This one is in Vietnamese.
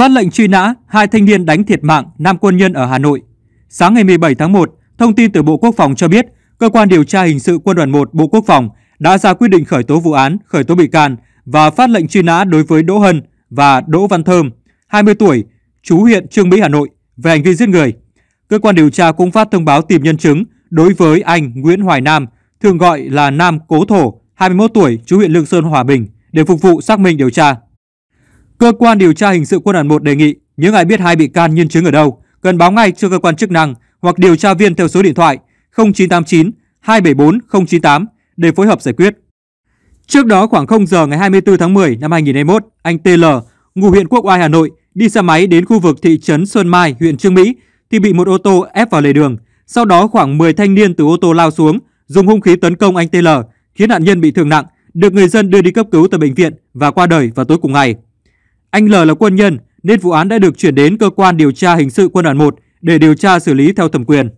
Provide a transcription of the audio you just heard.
Phát lệnh truy nã, hai thanh niên đánh thiệt mạng nam quân nhân ở Hà Nội. Sáng ngày 17 tháng 1, thông tin từ Bộ Quốc phòng cho biết, cơ quan điều tra hình sự quân đoàn 1 Bộ Quốc phòng đã ra quyết định khởi tố vụ án, khởi tố bị can và phát lệnh truy nã đối với Đỗ Hân và Đỗ Văn Thơm, 20 tuổi, chú huyện Trương Mỹ Hà Nội về hành vi giết người. Cơ quan điều tra cũng phát thông báo tìm nhân chứng đối với anh Nguyễn Hoài Nam, thường gọi là Nam Cố Thổ, 21 tuổi, chú huyện Lương Sơn Hòa Bình để phục vụ xác minh điều tra. Cơ quan điều tra hình sự quân đoàn 1 đề nghị những ai biết hai bị can nhân chứng ở đâu cần báo ngay cho cơ quan chức năng hoặc điều tra viên theo số điện thoại 0989 274 098 để phối hợp giải quyết. Trước đó khoảng 0 giờ ngày 24 tháng 10 năm 2021, anh TL, ngụ huyện Quốc Oai Hà Nội, đi xe máy đến khu vực thị trấn Xuân Mai, huyện Trương Mỹ thì bị một ô tô ép vào lề đường. Sau đó khoảng 10 thanh niên từ ô tô lao xuống, dùng hung khí tấn công anh TL, khiến nạn nhân bị thương nặng, được người dân đưa đi cấp cứu tại bệnh viện và qua đời vào tối cùng ngày. Anh L là quân nhân nên vụ án đã được chuyển đến cơ quan điều tra hình sự quân đoàn 1 để điều tra xử lý theo thẩm quyền.